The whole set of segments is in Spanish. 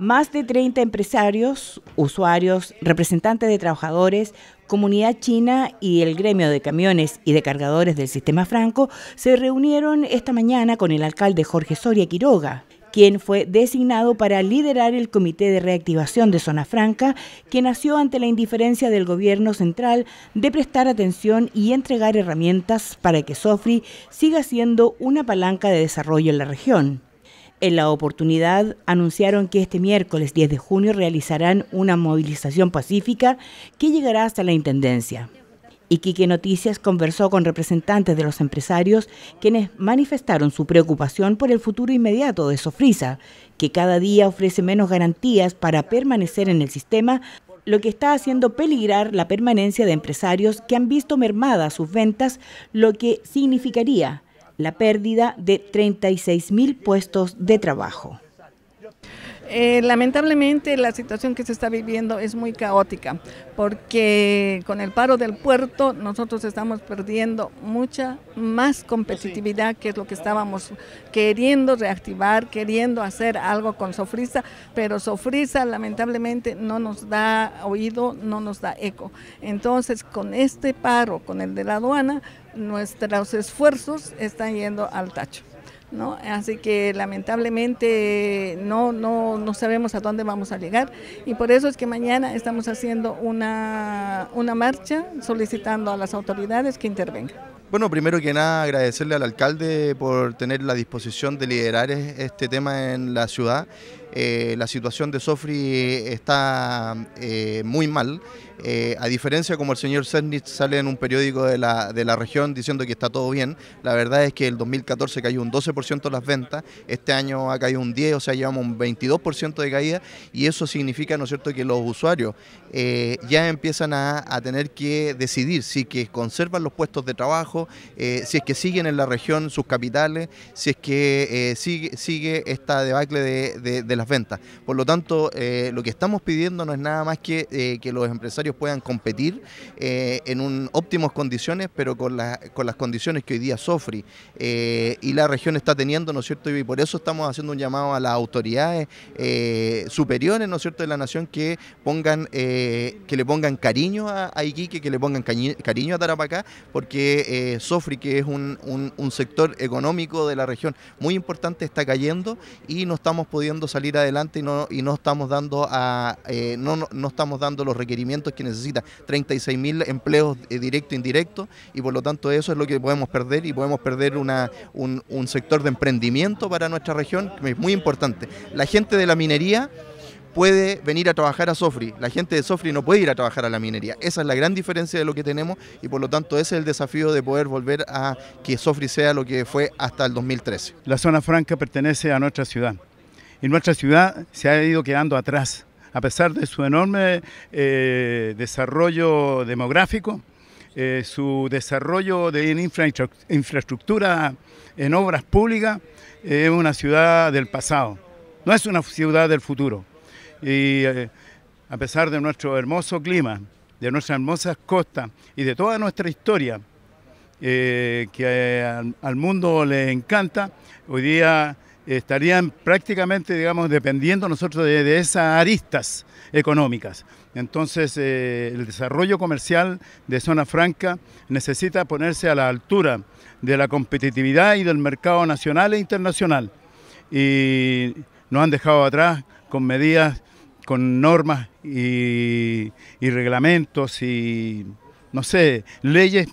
Más de 30 empresarios, usuarios, representantes de trabajadores, comunidad china y el gremio de camiones y de cargadores del sistema franco se reunieron esta mañana con el alcalde Jorge Soria Quiroga, quien fue designado para liderar el Comité de Reactivación de Zona Franca, que nació ante la indiferencia del gobierno central de prestar atención y entregar herramientas para que Sofri siga siendo una palanca de desarrollo en la región. En la oportunidad anunciaron que este miércoles 10 de junio realizarán una movilización pacífica que llegará hasta la Intendencia. Y Iquique Noticias conversó con representantes de los empresarios quienes manifestaron su preocupación por el futuro inmediato de Sofrisa, que cada día ofrece menos garantías para permanecer en el sistema, lo que está haciendo peligrar la permanencia de empresarios que han visto mermadas sus ventas, lo que significaría la pérdida de 36 mil puestos de trabajo. Eh, lamentablemente la situación que se está viviendo es muy caótica porque con el paro del puerto nosotros estamos perdiendo mucha más competitividad que es lo que estábamos queriendo reactivar, queriendo hacer algo con Sofrisa, pero Sofrisa lamentablemente no nos da oído, no nos da eco. Entonces con este paro, con el de la aduana, nuestros esfuerzos están yendo al tacho. ¿no? Así que lamentablemente no, no, no sabemos a dónde vamos a llegar y por eso es que mañana estamos haciendo una, una marcha solicitando a las autoridades que intervengan. Bueno, primero que nada agradecerle al alcalde por tener la disposición de liderar este tema en la ciudad eh, la situación de Sofri eh, está eh, muy mal. a diferencia como el señor Cernich sale en un periódico de la, región diciendo que está todo bien, la verdad es que el 2014 cayó un 12% las ventas, este año ha caído un 10%, o sea, llevamos un 22% de caída y eso significa, ¿no es cierto?, que los usuarios ya empiezan a, tener que decidir si que conservan los puestos de trabajo, si es que siguen en la región sus capitales, si es que sigue, sigue esta debacle de, de, de las ventas. Por lo tanto, eh, lo que estamos pidiendo no es nada más que, eh, que los empresarios puedan competir eh, en un, óptimas condiciones, pero con, con las condiciones que hoy día Sofri y la región está teniendo, ¿no es cierto? Y por eso estamos haciendo un llamado a las autoridades superiores, ¿no es cierto?, de la nación que pongan, que le pongan cariño a, Iquique, que le pongan cariño a Tarapacá, porque Sofri, que es un sector económico de la región muy importante, está cayendo y no estamos pudiendo salir ir adelante y no, y no estamos dando a, eh, no, estamos dando los requerimientos que necesita. 36 mil empleos eh, directo e indirecto y por lo tanto eso es lo que podemos perder y podemos perder una, un, un sector de emprendimiento para nuestra región que es muy importante. La gente de la minería puede venir a trabajar a Sofri. La gente de Sofri no puede ir a trabajar a la minería. Esa es la gran diferencia de lo que tenemos y por lo tanto ese es el desafío de poder volver a que Sofri sea lo que fue hasta el 2013. La zona franca pertenece a nuestra ciudad y nuestra ciudad se ha ido quedando atrás. A pesar de su enorme eh, desarrollo demográfico, eh, su desarrollo de infraestructura en obras públicas, eh, es una ciudad del pasado, no es una ciudad del futuro. Y a pesar de nuestro hermoso clima, de nuestras hermosas costas y de toda nuestra historia, que al mundo le encanta, hoy día estarían prácticamente, digamos, dependiendo nosotros de, esas aristas económicas. Entonces, eh, el desarrollo comercial de Zona Franca necesita ponerse a la altura de la competitividad y del mercado nacional e internacional. Y nos han dejado atrás con medidas, con normas y, y reglamentos y, no sé, leyes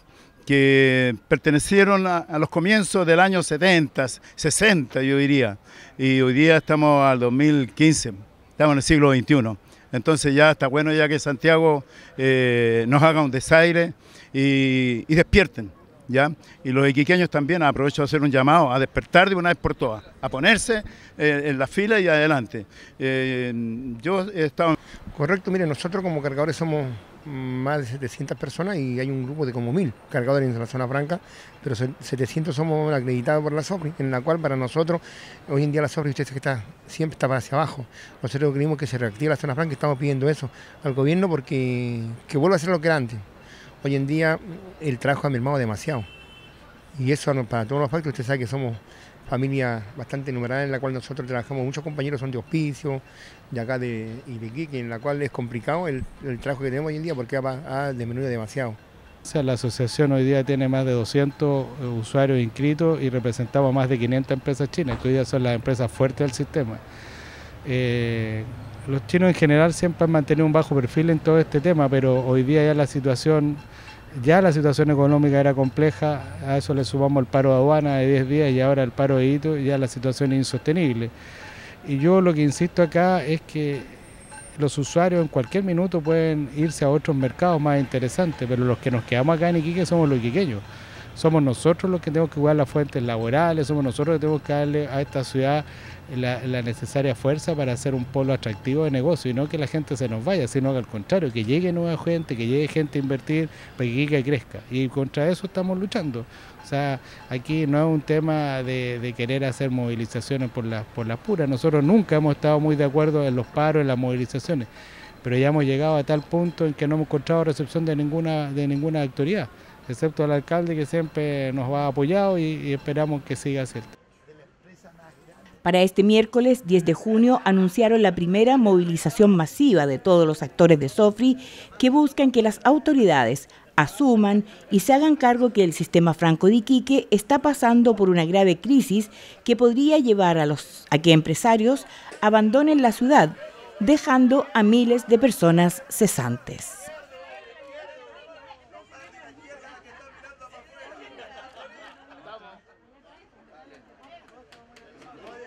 que pertenecieron a, los comienzos del año 70, 60 yo diría, y hoy día estamos al 2015, estamos en el siglo XXI. Entonces ya está bueno ya que Santiago eh, nos haga un desaire y, despierten. ¿Ya? Y los equiqueños también aprovecho de hacer un llamado a despertar de una vez por todas, a ponerse eh, en la fila y adelante. Eh, yo he estado... Correcto, mire, nosotros como cargadores somos más de 700 personas y hay un grupo de como mil cargadores en la zona franca, pero 700 somos acreditados por la SOPRI, en la cual para nosotros, hoy en día la SOPRI usted que está, siempre está hacia abajo. Nosotros queremos que se reactive la zona franca y estamos pidiendo eso al gobierno porque que vuelva a ser lo que era antes. Hoy en día el trabajo ha mermado demasiado. Y eso para todos los factores, usted sabe que somos familia bastante numerada en la cual nosotros trabajamos. Muchos compañeros son de hospicio, de acá de Iriquique... en la cual es complicado el, trabajo que tenemos hoy en día porque ha, disminuido demasiado. la asociación hoy día tiene más de 200 eh, usuarios inscritos y representamos más de 500 empresas chinas, que hoy día son las empresas fuertes del sistema. Eh, los chinos en general siempre han mantenido un bajo perfil en todo este tema, pero hoy día ya la situación ya la situación económica era compleja, a eso le sumamos el paro de aduana de 10 días y ahora el paro de hito, ya la situación es insostenible. Y yo lo que insisto acá es que los usuarios en cualquier minuto pueden irse a otros mercados más interesantes, pero los que nos quedamos acá en Iquique somos los iquiqueños somos nosotros los que tenemos que cuidar las fuentes laborales, somos nosotros los que tenemos que darle a esta ciudad la, necesaria fuerza para hacer un polo atractivo de negocio y no que la gente se nos vaya, sino que al contrario, que llegue nueva gente, que llegue gente a invertir para que crezca. Y contra eso estamos luchando. O sea, aquí no es un tema de, querer hacer movilizaciones por las por la puras. Nosotros nunca hemos estado muy de acuerdo en los paros, en las movilizaciones, pero ya hemos llegado a tal punto en que no hemos encontrado recepción de ninguna, de ninguna autoridad excepto al alcalde que siempre nos ha apoyado y, esperamos que siga siendo. Para este miércoles 10 de junio anunciaron la primera movilización masiva de todos los actores de SOFRI que buscan que las autoridades asuman y se hagan cargo que el sistema franco de Iquique está pasando por una grave crisis que podría llevar a, los, a que empresarios abandonen la ciudad, dejando a miles de personas cesantes.